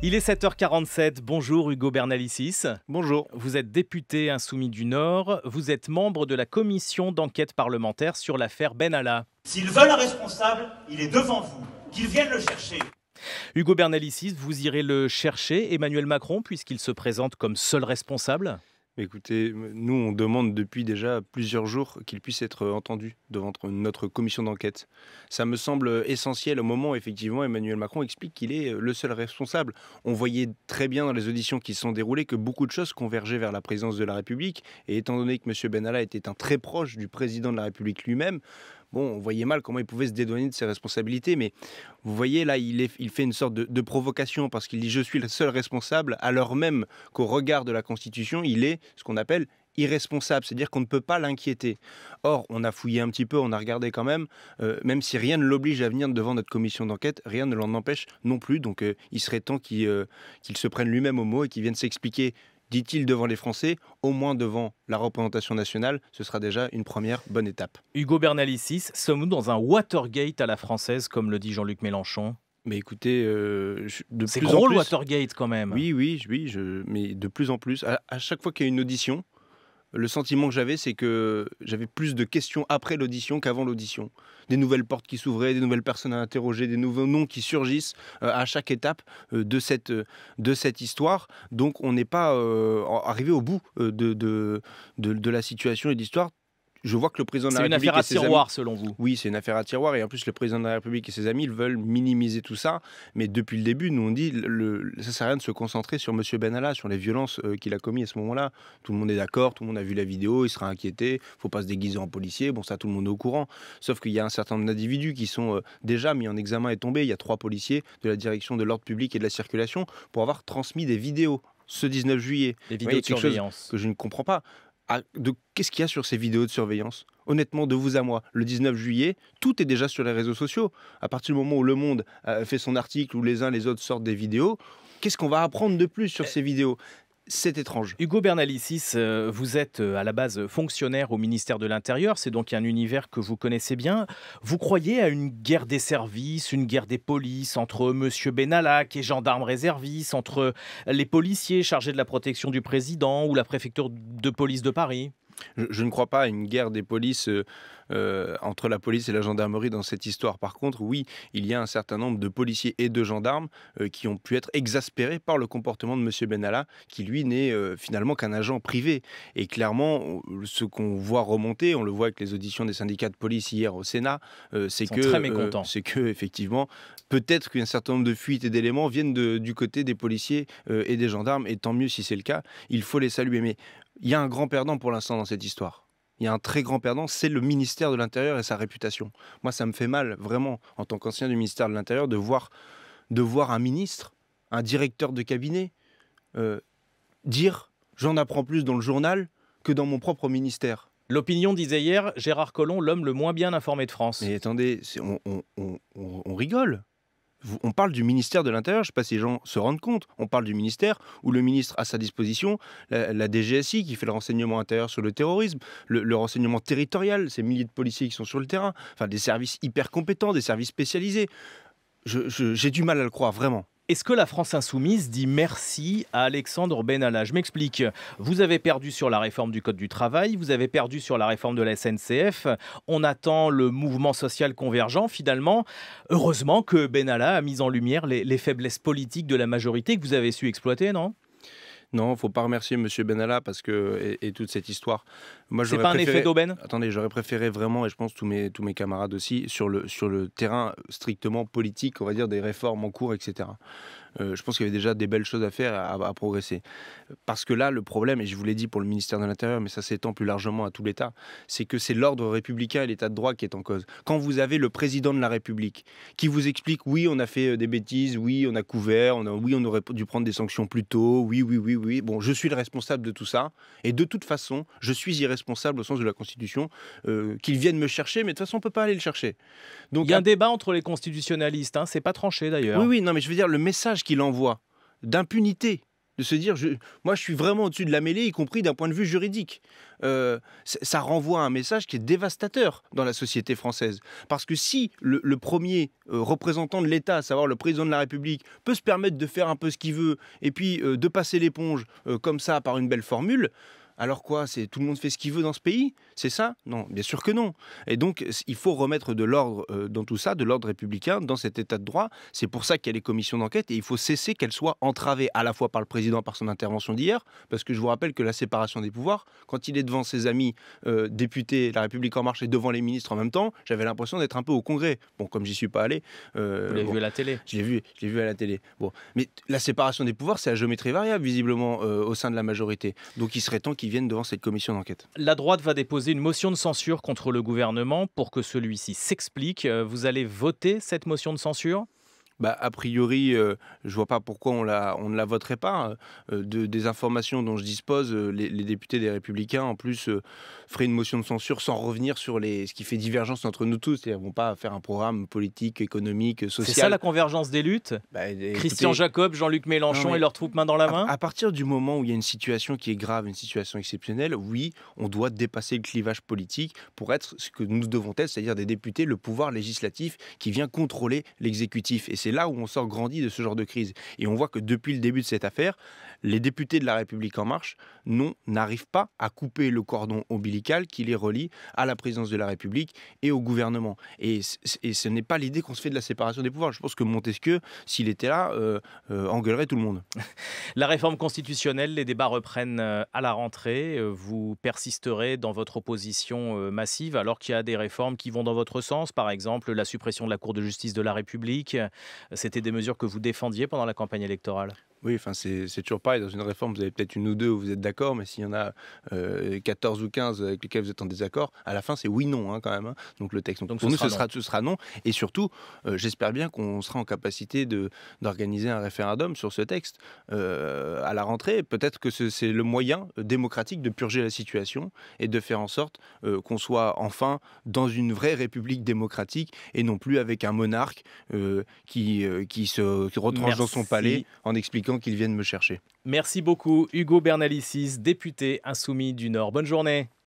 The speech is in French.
Il est 7h47. Bonjour Hugo Bernalicis. Bonjour. Vous êtes député insoumis du Nord. Vous êtes membre de la commission d'enquête parlementaire sur l'affaire Benalla. S'il veut un responsable, il est devant vous. qu'il vienne le chercher. Hugo Bernalicis, vous irez le chercher, Emmanuel Macron, puisqu'il se présente comme seul responsable Écoutez, nous, on demande depuis déjà plusieurs jours qu'il puisse être entendu devant notre commission d'enquête. Ça me semble essentiel au moment où, effectivement, Emmanuel Macron explique qu'il est euh, le seul responsable. On voyait très bien dans les auditions qui se sont déroulées que beaucoup de choses convergeaient vers la présidence de la République. Et étant donné que M. Benalla était un très proche du président de la République lui-même, bon, on voyait mal comment il pouvait se dédouaner de ses responsabilités, mais vous voyez là, il, fait une sorte de, provocation parce qu'il dit je suis le seul responsable, alors même qu'au regard de la Constitution, il est ce qu'on appelle irresponsable, c'est-à-dire qu'on ne peut pas l'inquiéter. Or, on a fouillé un petit peu, on a regardé quand même, euh, même si rien ne l'oblige à venir devant notre commission d'enquête, rien ne l'en empêche non plus, donc euh, il serait temps euh, qu'il se prenne lui-même au mot et qu'il vienne s'expliquer dit-il devant les Français, au moins devant la représentation nationale, ce sera déjà une première bonne étape. Hugo Bernalicis, sommes-nous dans un Watergate à la française, comme le dit Jean-Luc Mélenchon mais écoutez, euh, de plus en plus, Watergate quand même. Oui, oui, oui, mais de plus en plus, à chaque fois qu'il y a une audition, le sentiment que j'avais, c'est que j'avais plus de questions après l'audition qu'avant l'audition. Des nouvelles portes qui s'ouvraient, des nouvelles personnes à interroger, des nouveaux noms qui surgissent euh, à chaque étape euh, de, cette, euh, de cette histoire. Donc on n'est pas arrivé au bout de, de, de, la situation et de l'histoire je vois que le président de la République. C'est une affaire à tiroir, selon vous Oui, c'est une affaire à tiroir. Et en plus, le président de la République et ses amis veulent minimiser tout ça. Mais depuis le début, nous, on dit le, ça sert à rien de se concentrer sur M. Benalla, sur les violences euh, qu'il a commises à ce moment-là. Tout le monde est d'accord, tout le monde a vu la vidéo, il sera inquiété, faut pas se déguiser en policier. Bon, ça, tout le monde est au courant. Sauf qu'il y a un certain nombre d'individus qui sont euh, déjà mis en examen et tombés. Il y a trois policiers de la direction de l'ordre public et de la circulation pour avoir transmis des vidéos ce 19 juillet. Des vidéos de surveillance. que je ne comprends pas qu'est-ce qu'il y a sur ces vidéos de surveillance Honnêtement, de vous à moi, le 19 juillet, tout est déjà sur les réseaux sociaux. À partir du moment où Le Monde euh, fait son article, où les uns les autres sortent des vidéos, qu'est-ce qu'on va apprendre de plus sur euh, ces vidéos c'est étrange. Hugo Bernalicis, euh, vous êtes euh, à la base fonctionnaire au ministère de l'Intérieur, c'est donc un univers que vous connaissez bien. Vous croyez à une guerre des services, une guerre des polices entre Monsieur Benalla, et gendarmes réservistes, entre les policiers chargés de la protection du président ou la préfecture de police de Paris je, ne crois pas à une guerre des polices euh, euh, entre la police et la gendarmerie dans cette histoire. Par contre, oui, il y a un certain nombre de policiers et de gendarmes euh, qui ont pu être exaspérés par le comportement de M. Benalla, qui lui n'est finalement qu'un agent privé. Et clairement, ce qu'on voit remonter, on le voit avec les auditions des syndicats de police hier au Sénat, c'est que c'est que effectivement, peut-être qu'un certain nombre de fuites et d'éléments viennent du côté des policiers et des gendarmes. Et tant mieux si c'est le cas. Il faut les saluer. Mais il y a un grand perdant pour l'instant dans cette histoire. Il y a un très grand perdant, c'est le ministère de l'Intérieur et sa réputation. Moi, ça me fait mal, vraiment, en tant qu'ancien du ministère de l'Intérieur, de voir, de voir un ministre, un directeur de cabinet, euh, dire j'en apprends plus dans le journal que dans mon propre ministère. L'opinion disait hier Gérard Collomb, l'homme le moins bien informé de France. Mais attendez, on rigole on parle du ministère de l'Intérieur, je ne sais pas si les gens se rendent compte, on parle du ministère où le ministre a à sa disposition la, DGSI qui fait le renseignement intérieur sur le terrorisme, le, renseignement territorial, ces milliers de policiers qui sont sur le terrain, enfin des services hyper compétents, des services spécialisés. J'ai du mal à le croire, vraiment. Est-ce que la France insoumise dit merci à Alexandre Benalla Je m'explique. Vous avez perdu sur la réforme du Code du travail, vous avez perdu sur la réforme de la SNCF. On attend le mouvement social convergent finalement. Heureusement que Benalla a mis en lumière les, les faiblesses politiques de la majorité que vous avez su exploiter, non non, faut pas remercier Monsieur Benalla parce que et, toute cette histoire. Moi, c'est pas un effet d'aubaine. Attendez, j'aurais préféré vraiment, et je pense tous mes tous mes camarades aussi, sur le sur le terrain strictement politique, on va dire des réformes en cours, etc. Euh, je pense qu'il y avait déjà des belles choses à faire, à, progresser. Parce que là, le problème, et je vous l'ai dit pour le ministère de l'Intérieur, mais ça s'étend plus largement à tout l'État, c'est que c'est l'ordre républicain et l'État de droit qui est en cause. Quand vous avez le président de la République qui vous explique, oui, on a fait euh, des bêtises, oui, on a couvert, on oui, on aurait dû prendre des sanctions plus tôt, oui, oui, oui, oui, bon, je suis le responsable de tout ça, et de toute façon, je suis irresponsable au sens de la Constitution, euh, qu'il vienne me chercher, mais de toute façon, on peut pas aller le chercher. Donc, il y a un débat entre les constitutionnalistes, hein, c'est pas tranché d'ailleurs. Oui, oui, non, mais je veux dire, le message qu'il envoie d'impunité, de se dire moi je suis vraiment au-dessus de la mêlée, y compris d'un point de vue juridique. Euh, ça renvoie à un message qui est dévastateur dans la société française. Parce que si le, premier euh, représentant de l'État, à savoir le président de la République, peut se permettre de faire un peu ce qu'il veut et puis euh, de passer l'éponge comme ça par une belle formule, alors quoi C'est tout le monde fait ce qu'il veut dans ce pays C'est ça Non, bien sûr que non. Et donc il faut remettre de l'ordre euh, dans tout ça, de l'ordre républicain, dans cet état de droit. C'est pour ça qu'il y a les commissions d'enquête et il faut cesser qu'elles soient entravées à la fois par le président par son intervention d'hier, parce que je vous rappelle que la séparation des pouvoirs, quand il est devant ses amis euh, députés, La République en marche et devant les ministres en même temps, j'avais l'impression d'être un peu au Congrès. Bon, comme j'y suis pas allé. Euh, vous l'avez vu à la télé. Je l'ai vu, j'ai vu à la télé. Bon, mais la séparation des pouvoirs, c'est à géométrie variable visiblement au sein de la majorité. Donc il serait temps qu'il viennent devant cette commission d'enquête. La droite va déposer une motion de censure contre le gouvernement pour que celui-ci s'explique. Euh, vous allez voter cette motion de censure bah, a priori, je euh, je vois pas pourquoi on, la, on ne la voterait pas. Hein. Euh, de, des informations dont je dispose, euh, les, députés des Républicains, en plus, feraient une motion de censure sans revenir sur les, ce qui fait divergence entre nous tous. Ils ne vont pas faire un programme politique, économique, social. C'est ça la convergence des luttes bah, Christian Jacob, Jean-Luc Mélenchon et leurs troupes main dans la main à, partir du moment où il y a une situation qui est grave, une situation exceptionnelle, oui, on doit dépasser le clivage politique pour être ce que nous devons être, c'est-à-dire des députés, le pouvoir législatif qui vient contrôler l'exécutif. Et c'est là où on sort grandi de ce genre de crise. Et on voit que depuis le début de cette affaire, les députés de la République en marche n'arrivent pas à couper le cordon ombilical qui les relie à la présidence de la République et au gouvernement. Et, ce n'est pas l'idée qu'on se fait de la séparation des pouvoirs. Je pense que Montesquieu, s'il était là, euh, euh, engueulerait tout le monde. La réforme constitutionnelle, les débats reprennent euh, à la rentrée. Vous persisterez dans votre opposition massive alors qu'il y a des réformes qui vont dans votre sens, par exemple la suppression de la Cour de justice de la République, c'était des mesures que vous défendiez pendant la campagne électorale oui, enfin, c'est toujours pareil. Dans une réforme, vous avez peut-être une ou deux où vous êtes d'accord, mais s'il y en a 14 euh, ou 15 avec lesquels vous êtes en désaccord, à la fin, c'est oui-non hein, quand même. Hein. Donc le texte. Donc, pour nous, sera ce, sera, non. Et surtout, euh, j'espère bien qu'on sera en capacité d'organiser un référendum sur ce texte euh, à la rentrée. Peut-être que c'est le moyen démocratique de purger la situation et de faire en sorte qu'on soit enfin dans une vraie république démocratique et non plus avec un monarque qui euh, qui, se retranche dans son palais en expliquant qu'il vienne me chercher. Merci beaucoup, Hugo Bernalicis, député insoumis du Nord. Bonne journée.